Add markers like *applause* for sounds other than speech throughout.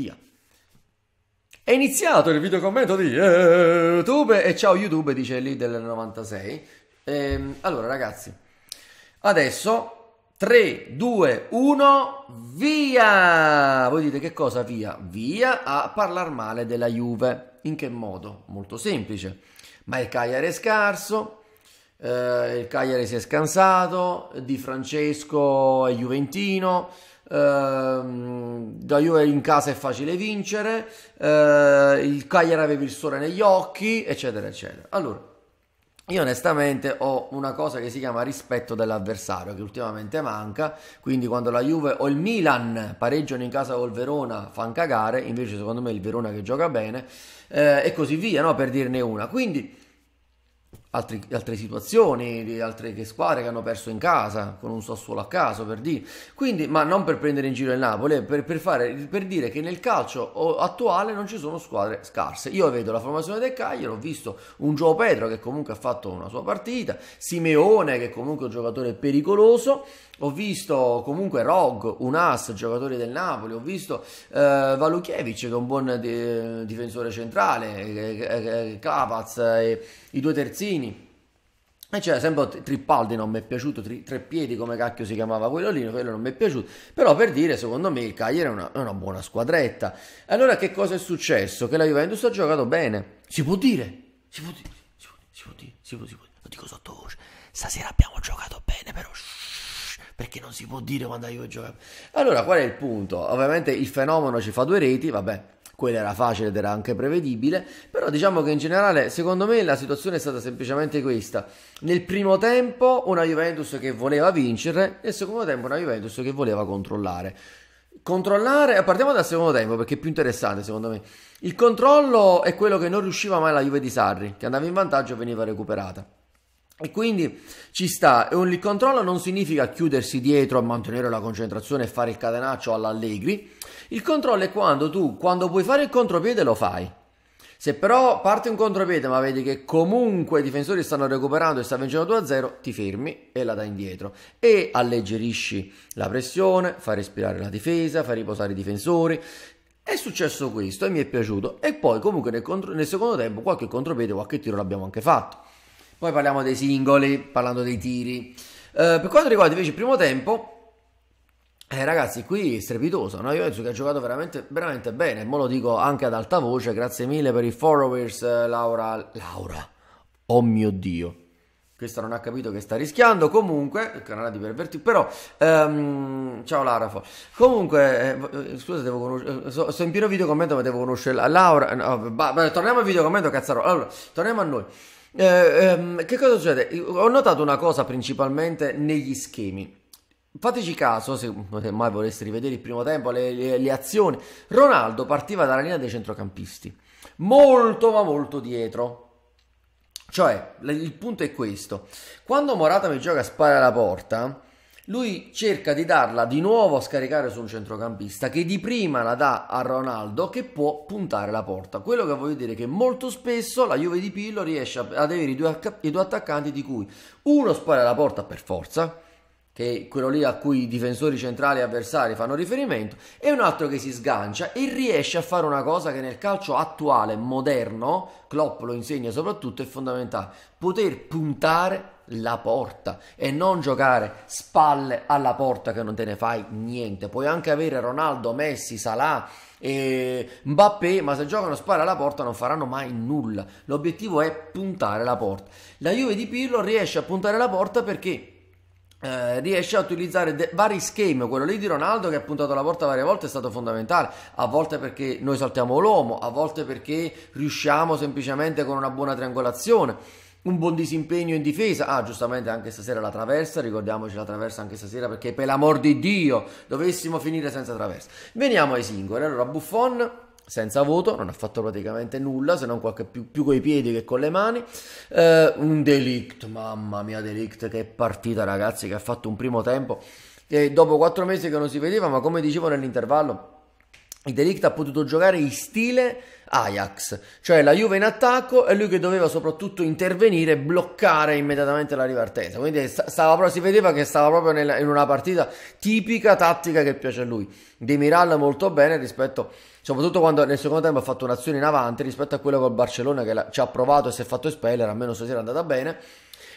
Via. È iniziato il video commento di eh, YouTube e ciao YouTube, dice lì del 96. Ehm, allora ragazzi, adesso 3, 2, 1, via! Voi dite che cosa via? Via a parlare male della Juve. In che modo? Molto semplice. Ma il Cagliari è scarso, eh, il Cagliari si è scansato, Di Francesco è juventino, Ehm, da Juve in casa è facile vincere, eh, il Cagliari aveva il sole negli occhi, eccetera, eccetera. Allora, io onestamente ho una cosa che si chiama rispetto dell'avversario, che ultimamente manca, quindi quando la Juve o il Milan pareggiano in casa col Verona fanno cagare, invece secondo me il Verona che gioca bene, eh, e così via, no? per dirne una. Quindi Altri, altre situazioni, di altre che squadre che hanno perso in casa con un Sassuolo a caso per dire. Quindi, ma non per prendere in giro il Napoli, eh, per, per, fare, per dire che nel calcio attuale non ci sono squadre scarse. Io vedo la formazione del Cagliari, ho visto un Gio Pedro che comunque ha fatto una sua partita, Simeone che è comunque un giocatore pericoloso. Ho visto comunque Rog, un as, giocatore del Napoli, ho visto eh, Valukiewicz che è un buon di, eh, difensore centrale, eh, eh i due terzini e c'era sempre Trippaldi, non mi è piaciuto, tri, Treppiedi come cacchio si chiamava quello lì, quello non mi è piaciuto, però per dire secondo me il Cagliari è una, una buona squadretta. Allora che cosa è successo? Che la Juventus ha giocato bene, si può dire, si può dire, si può, si può dire, si può, si può dire, lo dico sottovoce, stasera abbiamo giocato bene però... Shh, perché non si può dire quando la Juve gioca. Allora, qual è il punto? Ovviamente il fenomeno ci fa due reti, vabbè, quella era facile ed era anche prevedibile, però diciamo che in generale secondo me la situazione è stata semplicemente questa. Nel primo tempo una Juventus che voleva vincere, e nel secondo tempo una Juventus che voleva controllare. Controllare, eh, partiamo dal secondo tempo perché è più interessante secondo me. Il controllo è quello che non riusciva mai la Juve di Sarri, che andava in vantaggio e veniva recuperata. E quindi ci sta, e un lead control non significa chiudersi dietro a mantenere la concentrazione e fare il catenaccio all'allegri. Il controllo è quando tu, quando puoi fare il contropiede, lo fai. Se però parte un contropiede, ma vedi che comunque i difensori stanno recuperando e sta vincendo 2-0, ti fermi e la dai indietro. E alleggerisci la pressione, fai respirare la difesa, fai riposare i difensori. È successo questo e mi è piaciuto. E poi, comunque, nel, contro- nel secondo tempo, qualche contropiede, qualche tiro l'abbiamo anche fatto. Poi parliamo dei singoli, parlando dei tiri. Eh, per quanto riguarda invece il primo tempo, eh, ragazzi, qui è strepitoso. No? Io penso che ha giocato veramente, veramente bene. Mo lo dico anche ad alta voce. Grazie mille per i followers, eh, Laura. Laura, oh mio dio. Questa non ha capito che sta rischiando. Comunque, il canale di Perverti. Però, um, ciao Laura. Comunque, eh, scusa, devo conoscere. Eh, sto so in pieno video commento, ma devo conoscere Laura. No, torniamo al video commento, cazzarola. Allora, torniamo a noi. Eh, ehm, che cosa succede? Ho notato una cosa principalmente negli schemi. Fateci caso, se mai voleste rivedere il primo tempo, le, le, le azioni. Ronaldo partiva dalla linea dei centrocampisti, molto ma molto dietro. Cioè, il punto è questo. Quando Morata mi gioca a spare alla porta, lui cerca di darla di nuovo a scaricare su un centrocampista che di prima la dà a Ronaldo che può puntare la porta. Quello che voglio dire è che molto spesso la Juve di Pillo riesce ad avere i due, i due attaccanti di cui uno spara la porta per forza che è quello lì a cui i difensori centrali e avversari fanno riferimento, e un altro che si sgancia e riesce a fare una cosa che nel calcio attuale, moderno, Klopp lo insegna soprattutto, è fondamentale, poter puntare la porta e non giocare spalle alla porta che non te ne fai niente. Puoi anche avere Ronaldo, Messi, Salah e Mbappé, ma se giocano spalle alla porta non faranno mai nulla. L'obiettivo è puntare la porta. La Juve di Pirlo riesce a puntare la porta perché eh, riesce a utilizzare de- vari schemi. Quello lì di Ronaldo che ha puntato la porta varie volte è stato fondamentale. A volte perché noi saltiamo l'uomo, a volte perché riusciamo semplicemente con una buona triangolazione. Un buon disimpegno in difesa. Ah, giustamente anche stasera la traversa. Ricordiamoci la traversa anche stasera perché, per l'amor di Dio, dovessimo finire senza traversa. Veniamo ai singoli. Allora, Buffon senza voto, non ha fatto praticamente nulla se non qualche più, più coi piedi che con le mani. Eh, un Delict, mamma mia, Delict che partita, ragazzi, che ha fatto un primo tempo E dopo quattro mesi che non si vedeva, ma come dicevo nell'intervallo, il Delict ha potuto giocare in stile Ajax, cioè la Juve in attacco e lui che doveva soprattutto intervenire e bloccare immediatamente la ripartenza. Quindi stava, si vedeva che stava proprio nella, in una partita tipica tattica che piace a lui. De Miral molto bene rispetto, soprattutto quando nel secondo tempo ha fatto un'azione in avanti rispetto a quella col Barcellona che la, ci ha provato e si è fatto espellere, almeno stasera è andata bene.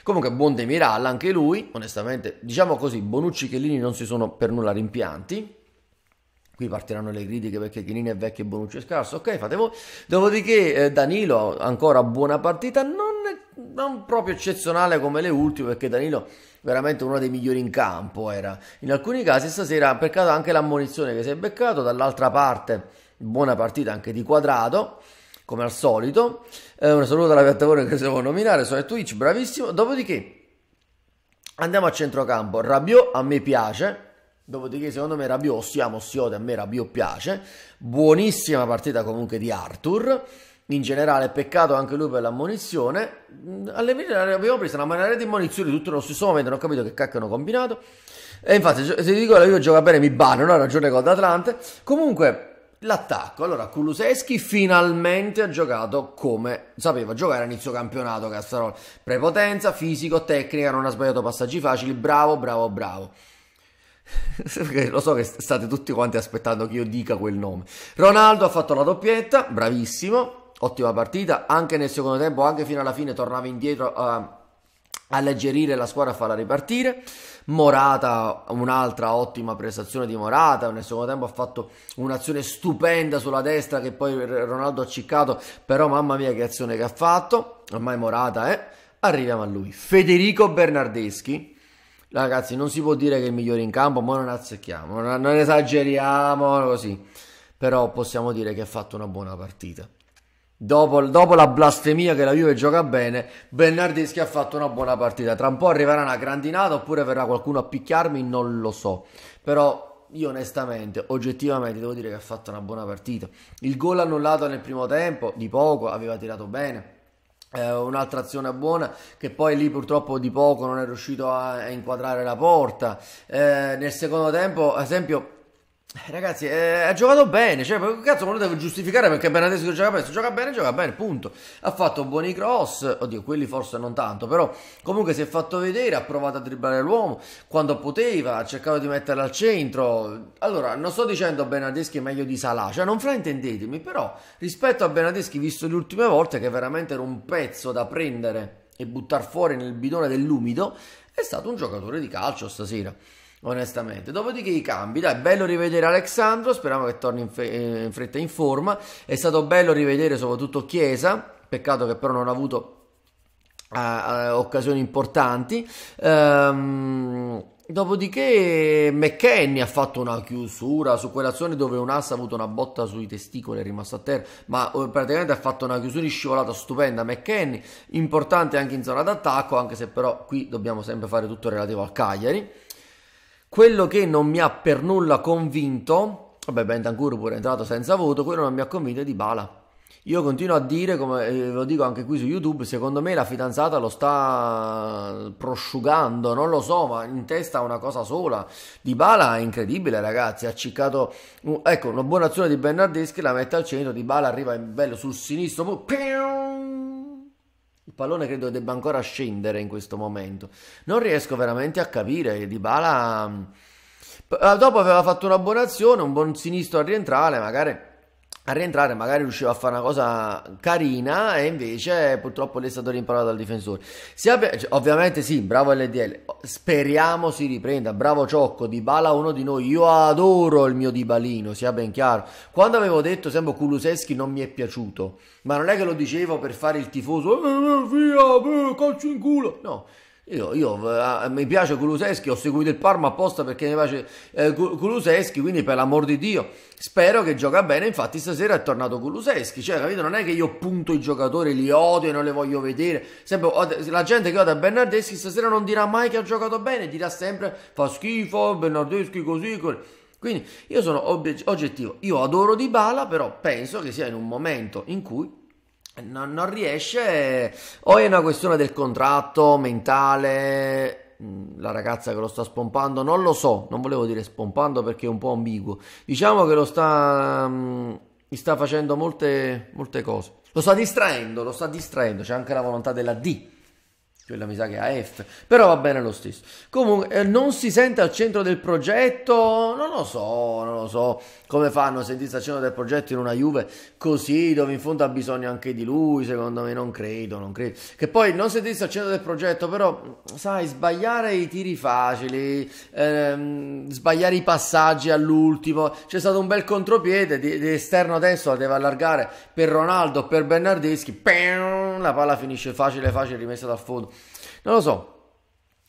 Comunque buon De Miral anche lui, onestamente, diciamo così, Bonucci e Chiellini non si sono per nulla rimpianti Qui partiranno le critiche perché Chinini è vecchio e Bonucci è scarso. Ok, fate voi. Dopodiché eh, Danilo, ancora buona partita, non, non, proprio eccezionale come le ultime perché Danilo veramente uno dei migliori in campo era. In alcuni casi stasera peccato anche l'ammonizione che si è beccato, dall'altra parte buona partita anche di quadrato come al solito. Eh, un saluto alla piattaforma che si devo nominare, sono Twitch, bravissimo. Dopodiché andiamo a centrocampo. Rabiot a me piace, Dopodiché, secondo me, Rabiot siamo Siote, a me Rabio piace. Buonissima partita comunque di Arthur. In generale, peccato anche lui per l'ammonizione. Mm, All'Emilia abbiamo preso una maniera di ammonizioni tutto nello stesso momento, non ho capito che cacchio hanno combinato. E infatti, se ti dico io gioca bene, mi banno, non ha ragione con l'Atlante. Comunque, l'attacco. Allora, Kuluseschi finalmente ha giocato come sapeva giocare all'inizio campionato, Castarol. Prepotenza, fisico, tecnica, non ha sbagliato passaggi facili, bravo, bravo, bravo. *laughs* lo so che state tutti quanti aspettando che io dica quel nome. Ronaldo ha fatto la doppietta, bravissimo, ottima partita, anche nel secondo tempo, anche fino alla fine tornava indietro a alleggerire la squadra a farla ripartire. Morata, un'altra ottima prestazione di Morata, nel secondo tempo ha fatto un'azione stupenda sulla destra che poi Ronaldo ha ciccato, però mamma mia che azione che ha fatto, ormai Morata eh. Arriviamo a lui, Federico Bernardeschi, Ragazzi, non si può dire che è il migliore in campo, ma non azzecchiamo, non, non esageriamo, così. Però possiamo dire che ha fatto una buona partita. Dopo, dopo, la blasfemia che la Juve gioca bene, Bernardeschi ha fatto una buona partita. Tra un po' arriverà una grandinata oppure verrà qualcuno a picchiarmi, non lo so. Però io onestamente, oggettivamente, devo dire che ha fatto una buona partita. Il gol annullato nel primo tempo, di poco, aveva tirato bene. Eh, un'altra azione buona che poi lì purtroppo di poco non è riuscito a, a inquadrare la porta eh, nel secondo tempo ad esempio Ragazzi, eh, ha giocato bene, cioè, ma cazzo, ma lo devo giustificare perché Bernadeschi gioca bene, se gioca bene, gioca bene, punto. Ha fatto buoni cross, oddio, quelli forse non tanto, però comunque si è fatto vedere, ha provato a dribblare l'uomo quando poteva, ha cercato di metterla al centro. Allora, non sto dicendo Bernadeschi è meglio di Salah, cioè non fraintendetemi, però rispetto a Bernadeschi, visto le ultime volte che veramente era un pezzo da prendere e buttare fuori nel bidone dell'umido, è stato un giocatore di calcio stasera onestamente. Dopodiché i cambi, dai, bello rivedere Alexandro, speriamo che torni in, fe- eh, in fretta in forma. È stato bello rivedere soprattutto Chiesa, peccato che però non ha avuto a, eh, a, eh, occasioni importanti. Um, dopodiché McKenny ha fatto una chiusura su quell'azione dove un ass ha avuto una botta sui testicoli, è rimasto a terra, ma praticamente ha fatto una chiusura in scivolata stupenda McKenny, importante anche in zona d'attacco, anche se però qui dobbiamo sempre fare tutto relativo al Cagliari. Quello che non mi ha per nulla convinto, vabbè Bentancur pure è entrato senza voto, quello non mi ha convinto è Dybala. Io continuo a dire, come eh, lo dico anche qui su YouTube, secondo me la fidanzata lo sta prosciugando, non lo so, ma in testa una cosa sola. Dybala è incredibile, ragazzi, ha ciccato... Ecco, una buona azione di Bernardeschi la mette al centro, Dybala arriva in bello sul sinistro, piu, il pallone credo debba ancora scendere in questo momento. Non riesco veramente a capire. Dybala. Mm, eh, dopo aveva fatto una buona azione, un buon sinistro a rientrare, magari a rientrare magari riusciva a fare una cosa carina e invece purtroppo lì è stato rimparato dal difensore. Abbia, cioè, ovviamente sì, bravo LDL, speriamo si riprenda, bravo Ciocco, Dybala uno di noi, io adoro il mio Dybalino, sia ben chiaro. Quando avevo detto sempre Kuluseschi non mi è piaciuto, ma non è che lo dicevo per fare il tifoso, eh, via, eh, calcio in culo, no. Io, io uh, mi piace Kuluseschi, ho seguito il Parma apposta perché mi piace eh, Kuluseschi, quindi per l'amor di Dio spero che gioca bene, infatti stasera è tornato Kuluseschi, cioè capito? Non è che io punto i giocatori, li odio e non li voglio vedere, sempre, la gente che odia Bernardeschi stasera non dirà mai che ha giocato bene, dirà sempre fa schifo, Bernardeschi così, così. Quindi io sono obiet- oggettivo, io adoro Dybala, però penso che sia in un momento in cui non, non riesce, eh, o è una questione del contratto mentale, mm, la ragazza che lo sta spompando, non lo so, non volevo dire spompando perché è un po' ambiguo. Diciamo che lo sta, um, sta facendo molte, molte cose. Lo sta distraendo, lo sta distraendo, c'è anche la volontà della D quella mi sa che è AF, però va bene lo stesso. Comunque, eh, non si sente al centro del progetto, non lo so, non lo so come fanno a sentirsi al centro del progetto in una Juve così, dove in fondo ha bisogno anche di lui, secondo me non credo, non credo. Che poi non sentirsi al centro del progetto, però, sai, sbagliare i tiri facili, ehm, sbagliare i passaggi all'ultimo, c'è stato un bel contropiede di, di esterno adesso la deve allargare per Ronaldo, per Bernardeschi, pew, la palla finisce facile facile rimessa dal fondo. Non lo so.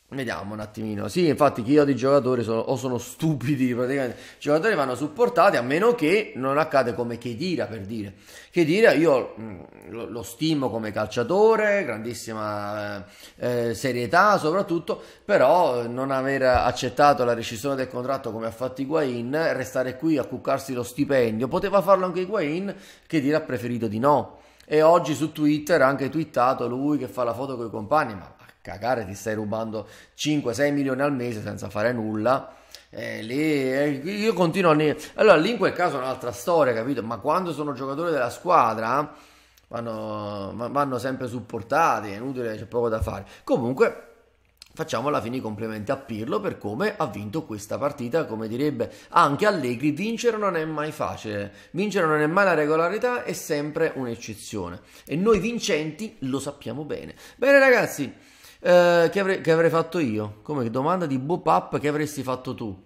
Vediamo un attimino. Sì, infatti chi odia i giocatori sono, o sono stupidi, praticamente. I giocatori vanno supportati a meno che non accade come Chedira per dire. Chedira io mm, lo, lo stimo come calciatore, grandissima eh, eh serietà soprattutto, però eh, non aver accettato la rescissione del contratto come ha fatto Higuain, restare qui a cuccarsi lo stipendio, poteva farlo anche Higuain, Chedira ha preferito di no. E oggi su Twitter ha anche twittato lui che fa la foto con i compagni, ma a cagare ti stai rubando 5-6 milioni al mese senza fare nulla. Eh, lì, eh, io continuo a... Ne... Allora, lì in quel caso è un'altra storia, capito? Ma quando sono giocatori della squadra vanno, vanno sempre supportati, è inutile, c'è poco da fare. Comunque, facciamo alla fine i complimenti a Pirlo per come ha vinto questa partita, come direbbe anche Allegri, vincere non è mai facile, vincere non è mai la regolarità, è sempre un'eccezione e noi vincenti lo sappiamo bene. Bene ragazzi, eh, che, avrei, che, avrei, fatto io? Come domanda di Boop Up che avresti fatto tu?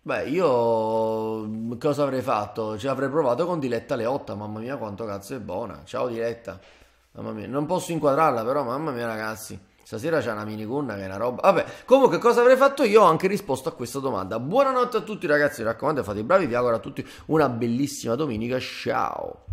Beh, io mm, cosa avrei fatto? Ci cioè, avrei provato con Diletta Leotta, mamma mia quanto cazzo è buona, ciao Diletta, mamma mia, non posso inquadrarla però, mamma mia ragazzi. Stasera c'è una minigunna che è una roba. Vabbè, comunque cosa avrei fatto io? Ho anche risposto a questa domanda. Buonanotte a tutti ragazzi, mi raccomando, fate i bravi, vi auguro a tutti una bellissima domenica. Ciao!